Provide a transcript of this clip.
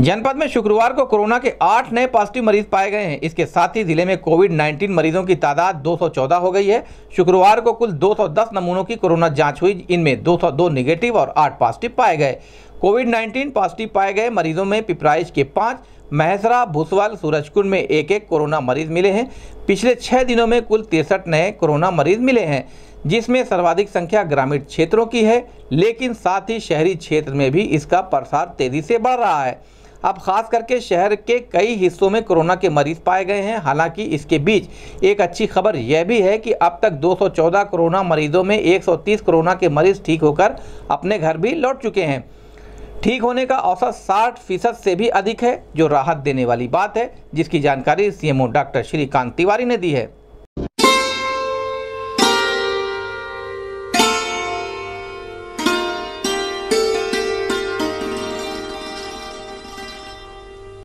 जनपद में शुक्रवार को कोरोना के आठ नए पॉजिटिव मरीज पाए गए हैं इसके साथ ही जिले में कोविड 19 मरीजों की तादाद 214 हो गई है शुक्रवार को कुल 210 नमूनों की कोरोना जांच हुई इनमें 202 निगेटिव और आठ पॉजिटिव पाए गए कोविड 19 पॉजिटिव पाए गए मरीजों में पिपराइज के पाँच महसरा भूसवाल सूरजकुंड में एक एक कोरोना मरीज मिले हैं पिछले छः दिनों में कुल तिरसठ नए कोरोना मरीज मिले हैं जिसमें सर्वाधिक संख्या ग्रामीण क्षेत्रों की है लेकिन साथ ही शहरी क्षेत्र में भी इसका प्रसार तेजी से बढ़ रहा है अब खास करके शहर के कई हिस्सों में कोरोना के मरीज पाए गए हैं हालांकि इसके बीच एक अच्छी खबर यह भी है कि अब तक 214 कोरोना मरीजों में 130 कोरोना के मरीज ठीक होकर अपने घर भी लौट चुके हैं ठीक होने का औसत साठ फीसद से भी अधिक है जो राहत देने वाली बात है जिसकी जानकारी सीएमओ डॉक्टर श्रीकांत तिवारी ने दी है